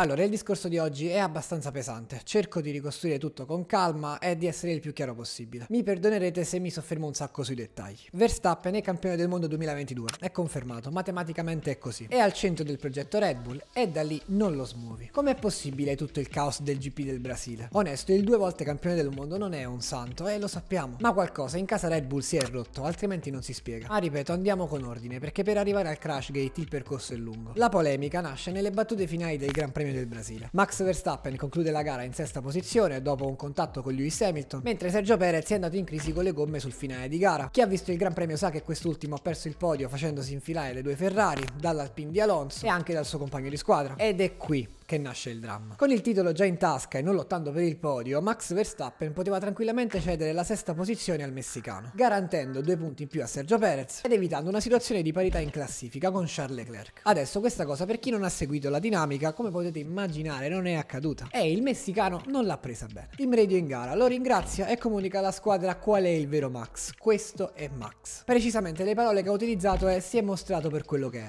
Allora, il discorso di oggi è abbastanza pesante. Cerco di ricostruire tutto con calma e di essere il più chiaro possibile. Mi perdonerete se mi soffermo un sacco sui dettagli. Verstappen è campione del mondo 2022, è confermato, matematicamente è così. È al centro del progetto Red Bull e da lì non lo smuovi. Com'è possibile tutto il caos del GP del Brasile? Onesto, il due volte campione del mondo non è un santo e lo sappiamo, ma qualcosa in casa Red Bull si è rotto, altrimenti non si spiega. Ah, ripeto, andiamo con ordine, perché per arrivare al Crash Gate il percorso è lungo. La polemica nasce nelle battute finali del Gran Premio Premio del Brasile. Max Verstappen conclude la gara in sesta posizione dopo un contatto con Lewis Hamilton, mentre Sergio Perez è andato in crisi con le gomme sul finale di gara. Chi ha visto il Gran Premio sa che quest'ultimo ha perso il podio facendosi infilare le due Ferrari, dall'Alpine di Alonso e anche dal suo compagno di squadra. Ed è qui che nasce il dramma. Con il titolo già in tasca e non lottando per il podio, Max Verstappen poteva tranquillamente cedere la sesta posizione al messicano, garantendo due punti in più a Sergio Perez ed evitando una situazione di parità in classifica con Charles Leclerc. Adesso questa cosa per chi non ha seguito la dinamica, come potete immaginare, non è accaduta e il messicano non l'ha presa bene. Il medio in gara lo ringrazia e comunica alla squadra qual è il vero Max. Questo è Max. Precisamente le parole che ha utilizzato è si è mostrato per quello che è.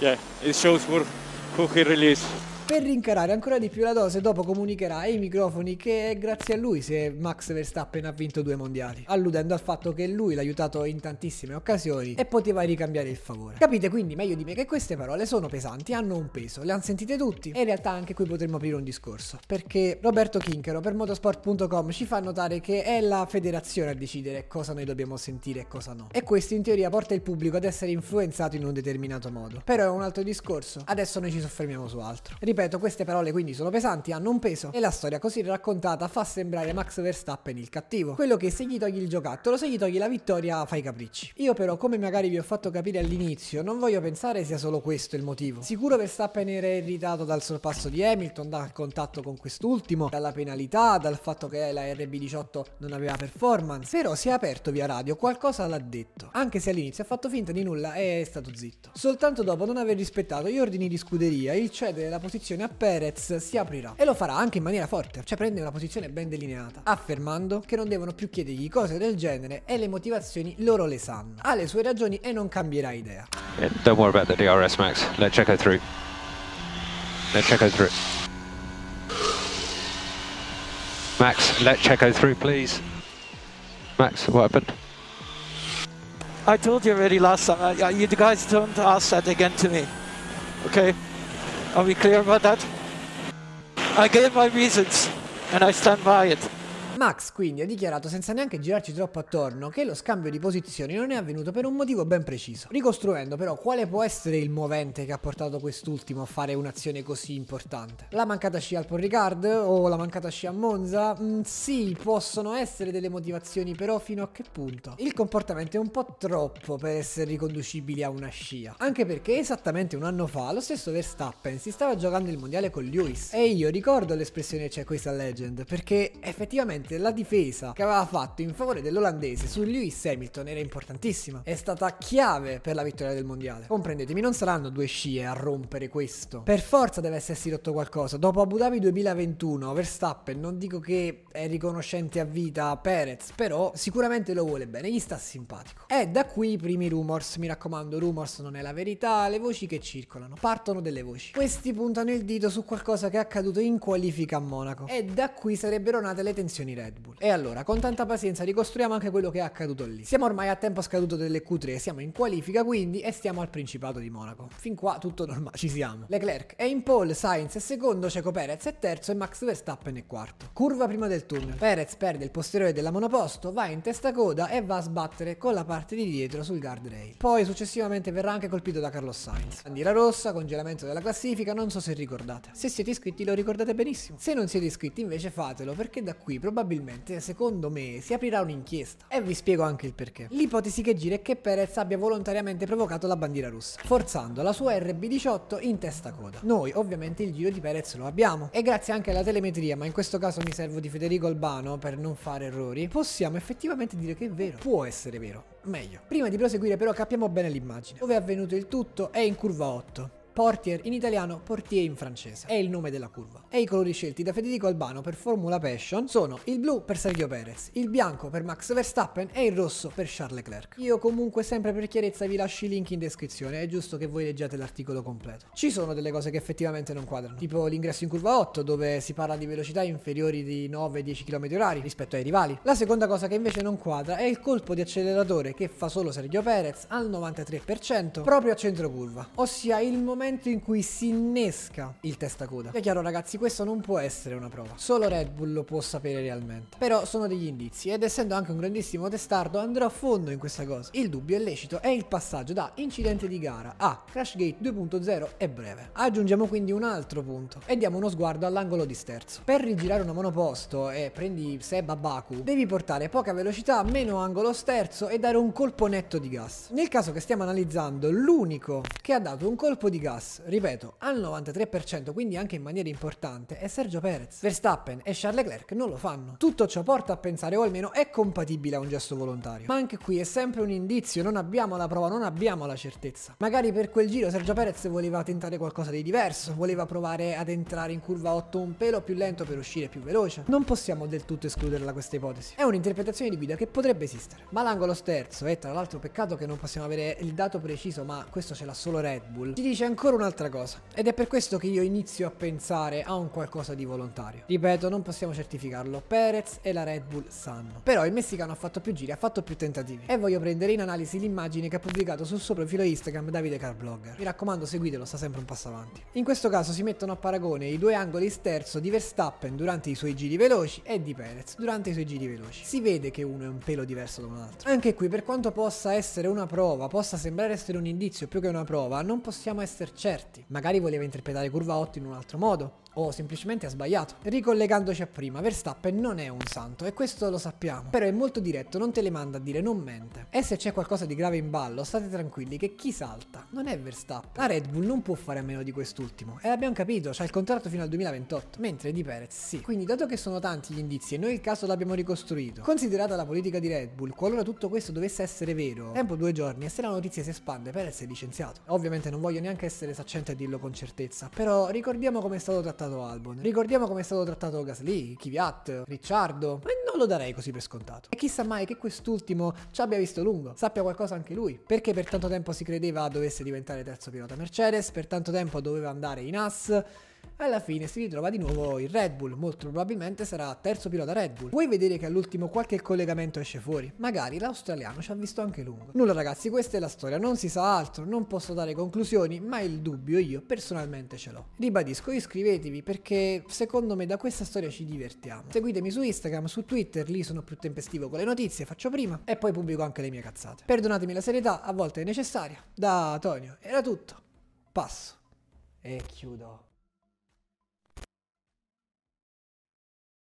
Yeah, it shows for who he really per rincarare ancora di più la dose dopo comunicherà ai microfoni che è grazie a lui se Max Verstappen ha vinto due mondiali, alludendo al fatto che lui l'ha aiutato in tantissime occasioni e poteva ricambiare il favore. Capite quindi meglio di me che queste parole sono pesanti, hanno un peso, le han sentite tutti e in realtà anche qui potremmo aprire un discorso, perché Roberto Chinchero per motosport.com ci fa notare che è la federazione a decidere cosa noi dobbiamo sentire e cosa no. E questo in teoria porta il pubblico ad essere influenzato in un determinato modo, però è un altro discorso, adesso noi ci soffermiamo su altro. Ripeto, queste parole quindi sono pesanti, hanno un peso e la storia così raccontata fa sembrare Max Verstappen il cattivo, quello che se gli togli il giocattolo, se gli togli la vittoria, fa i capricci. Io però, come magari vi ho fatto capire all'inizio, non voglio pensare sia solo questo il motivo. Sicuro Verstappen era irritato dal sorpasso di Hamilton, dal contatto con quest'ultimo, dalla penalità, dal fatto che la RB18 non aveva performance, però si è aperto via radio, qualcosa l'ha detto, anche se all'inizio ha fatto finta di nulla e è stato zitto. Soltanto dopo non aver rispettato gli ordini di scuderia, il cedere cioè la posizione posizione a Perez si aprirà e lo farà anche in maniera forte, cioè prende una posizione ben delineata, affermando che non devono più chiedergli cose del genere e le motivazioni loro le sanno. Ha le sue ragioni e non cambierà idea. Yeah, don't worry about the DRS Max, let's check it through. Let's check it through. Max, let Checo through please. Max, what happened? I told you already last time, uh, you guys don't ask that again to me, okay? Are we clear about that? I gave my reasons and I stand by it. Max quindi ha dichiarato senza neanche girarci troppo attorno che lo scambio di posizioni non è avvenuto per un motivo ben preciso, ricostruendo però quale può essere il movente che ha portato quest'ultimo a fare un'azione così importante. La mancata scia al Paul Ricard o la mancata scia a Monza? Mm, sì, possono essere delle motivazioni però fino a che punto? Il comportamento è un po' troppo per essere riconducibili a una scia, anche perché esattamente un anno fa lo stesso Verstappen si stava giocando il mondiale con Lewis e io ricordo l'espressione c'è questa legend perché effettivamente sicuramente la difesa che aveva fatto in favore dell'olandese su Lewis Hamilton era importantissima. È stata chiave per la vittoria del mondiale. Comprendetemi, non saranno due scie a rompere questo. Per forza deve essersi rotto qualcosa. Dopo Abu Dhabi 2021, Verstappen, non dico che è riconoscente a vita Perez, però sicuramente lo vuole bene, gli sta simpatico. E da qui i primi rumors, mi raccomando, rumors non è la verità, le voci che circolano, partono delle voci. Questi puntano il dito su qualcosa che è accaduto in qualifica a Monaco. E da qui sarebbero nate le tensioni Red Bull. E allora, con tanta pazienza ricostruiamo anche quello che è accaduto lì. Siamo ormai a tempo scaduto delle Q3, siamo in qualifica quindi e stiamo al Principato di Monaco. Fin qua tutto normale, ci siamo. Leclerc è in pole, Sainz è secondo, Ceco Perez è terzo e Max Verstappen è quarto. Curva prima del tunnel. Perez perde il posteriore della monoposto, va in testa coda e va a sbattere con la parte di dietro sul guardrail. Poi successivamente verrà anche colpito da Carlos Sainz. Bandiera rossa, congelamento della classifica, non so se ricordate. Se siete iscritti lo ricordate benissimo. Se non siete iscritti invece fatelo perché da qui probabilmente probabilmente, secondo me, si aprirà un'inchiesta. E vi spiego anche il perché. L'ipotesi che gira è che Perez abbia volontariamente provocato la bandiera russa, forzando la sua RB18 in testa coda. Noi, ovviamente, il giro di Perez lo abbiamo. E grazie anche alla telemetria, ma in questo caso mi servo di Federico Albano per non fare errori, possiamo effettivamente dire che è vero. Può essere vero. Meglio. Prima di proseguire però capiamo bene l'immagine. Dove è avvenuto il tutto è in curva 8 portier in italiano, portier in francese. È il nome della curva. E i colori scelti da Federico Albano per Formula Passion sono il blu per Sergio Perez, il bianco per Max Verstappen e il rosso per Charles Leclerc. Io comunque sempre per chiarezza vi lascio i link in descrizione, è giusto che voi leggiate l'articolo completo. Ci sono delle cose che effettivamente non quadrano, tipo l'ingresso in curva 8 dove si parla di velocità inferiori di 9-10 km/h rispetto ai rivali. La seconda cosa che invece non quadra è il colpo di acceleratore che fa solo Sergio Perez al 93% proprio a centro curva, ossia il momento momento in cui si innesca il testacoda. È chiaro ragazzi, questo non può essere una prova. Solo Red Bull lo può sapere realmente. Però sono degli indizi ed essendo anche un grandissimo testardo andrò a fondo in questa cosa. Il dubbio è lecito è il passaggio da incidente di gara a Crashgate 2.0 è breve. Aggiungiamo quindi un altro punto e diamo uno sguardo all'angolo di sterzo. Per rigirare una monoposto e prendi Seba Baku, devi portare poca velocità, meno angolo sterzo e dare un colpo netto di gas. Nel caso che stiamo analizzando, l'unico che ha dato un colpo di gas Bottas, ripeto, al 93%, quindi anche in maniera importante, è Sergio Perez. Verstappen e Charles Leclerc non lo fanno. Tutto ciò porta a pensare, o almeno è compatibile a un gesto volontario. Ma anche qui è sempre un indizio, non abbiamo la prova, non abbiamo la certezza. Magari per quel giro Sergio Perez voleva tentare qualcosa di diverso, voleva provare ad entrare in curva 8 un pelo più lento per uscire più veloce. Non possiamo del tutto escluderla questa ipotesi. È un'interpretazione di guida che potrebbe esistere. Ma l'angolo sterzo, e tra l'altro peccato che non possiamo avere il dato preciso, ma questo ce l'ha solo Red Bull, ci dice ancora ancora un'altra cosa. Ed è per questo che io inizio a pensare a un qualcosa di volontario. Ripeto, non possiamo certificarlo. Perez e la Red Bull sanno. Però il messicano ha fatto più giri, ha fatto più tentativi. E voglio prendere in analisi l'immagine che ha pubblicato sul suo profilo Instagram Davide Carblogger. Mi raccomando, seguitelo, sta sempre un passo avanti. In questo caso si mettono a paragone i due angoli sterzo di Verstappen durante i suoi giri veloci e di Perez durante i suoi giri veloci. Si vede che uno è un pelo diverso da un altro. Anche qui, per quanto possa essere una prova, possa sembrare essere un indizio più che una prova, non possiamo esserci certi. Magari voleva interpretare Curva 8 in un altro modo o semplicemente ha sbagliato. Ricollegandoci a prima, Verstappen non è un santo e questo lo sappiamo, però è molto diretto, non te le manda a dire non mente. E se c'è qualcosa di grave in ballo, state tranquilli che chi salta non è Verstappen. La Red Bull non può fare a meno di quest'ultimo e l'abbiamo capito, c'ha il contratto fino al 2028, mentre di Perez sì. Quindi dato che sono tanti gli indizi e noi il caso l'abbiamo ricostruito, considerata la politica di Red Bull, qualora tutto questo dovesse essere vero, tempo due giorni e se la notizia si espande Perez è licenziato. Ovviamente non voglio neanche essere saccente a dirlo con certezza, però ricordiamo come è stato trattato trattato Albon. Ricordiamo come è stato trattato Gasly, Kvyat, Ricciardo. Ma non lo darei così per scontato. E chissà mai che quest'ultimo ci abbia visto lungo, sappia qualcosa anche lui. Perché per tanto tempo si credeva dovesse diventare terzo pilota Mercedes, per tanto tempo doveva andare in AS alla fine si ritrova di nuovo il Red Bull, molto probabilmente sarà terzo pilota Red Bull. Vuoi vedere che all'ultimo qualche collegamento esce fuori? Magari l'australiano ci ha visto anche lungo. Nulla ragazzi, questa è la storia, non si sa altro, non posso dare conclusioni, ma il dubbio io personalmente ce l'ho. Ribadisco, iscrivetevi perché secondo me da questa storia ci divertiamo. Seguitemi su Instagram, su Twitter, lì sono più tempestivo con le notizie, faccio prima e poi pubblico anche le mie cazzate. Perdonatemi la serietà, a volte è necessaria. Da Tonio, era tutto. Passo. E chiudo.